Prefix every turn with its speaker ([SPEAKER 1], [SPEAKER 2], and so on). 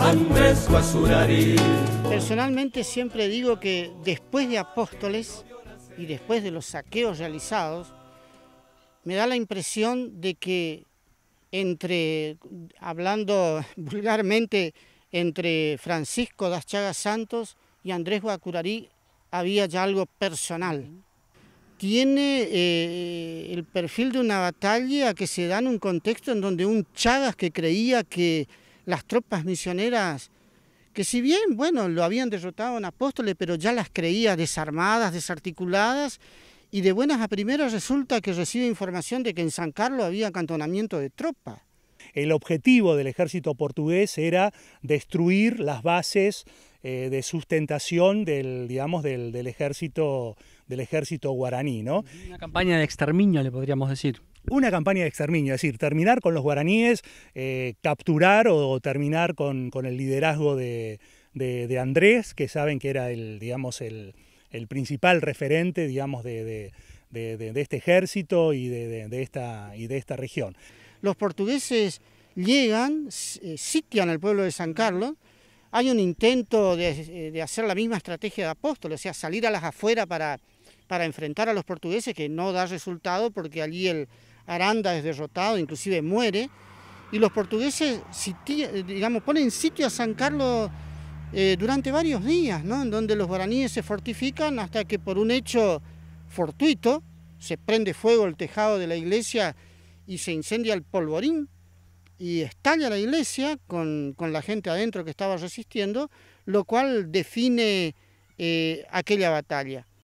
[SPEAKER 1] Andrés va, Personalmente siempre digo que después de Apóstoles y después de los saqueos realizados, me da la impresión de que entre, hablando vulgarmente, entre Francisco das Chagas Santos y Andrés Guacurarí había ya algo personal tiene eh, el perfil de una batalla que se da en un contexto en donde un Chagas que creía que las tropas misioneras, que si bien, bueno, lo habían derrotado en Apóstoles, pero ya las creía desarmadas, desarticuladas, y de buenas a primeras resulta que recibe información de que en San Carlos había acantonamiento de tropas.
[SPEAKER 2] El objetivo del ejército portugués era destruir las bases eh, de sustentación del, digamos, del, ejército, del ejército guaraní. ¿no? Una campaña de exterminio, le podríamos decir una campaña de exterminio, es decir, terminar con los guaraníes, eh, capturar o terminar con, el liderazgo de, Andrés, que saben que era el, digamos, el, principal referente digamos, de, este
[SPEAKER 1] ejército y esta, y de esta región. Los portugueses llegan, eh, sitian al pueblo de San Carlos, hay un intento eh, de, hacer la misma estrategia de Apóstoles, o sea, salir a las afueras para, enfrentar a los portugueses, que no da resultado porque allí el Aranda es derrotado, inclusive muere, y los portugueses eh, digamos, ponen sitio a San Carlos eh, durante varios días, ¿no? en donde los guaraníes se fortifican hasta que por un hecho fortuito se prende fuego el tejado de la iglesia y se incendia el polvorín y estalla la iglesia con, la gente adentro que estaba resistiendo, lo cual define eh, aquella batalla.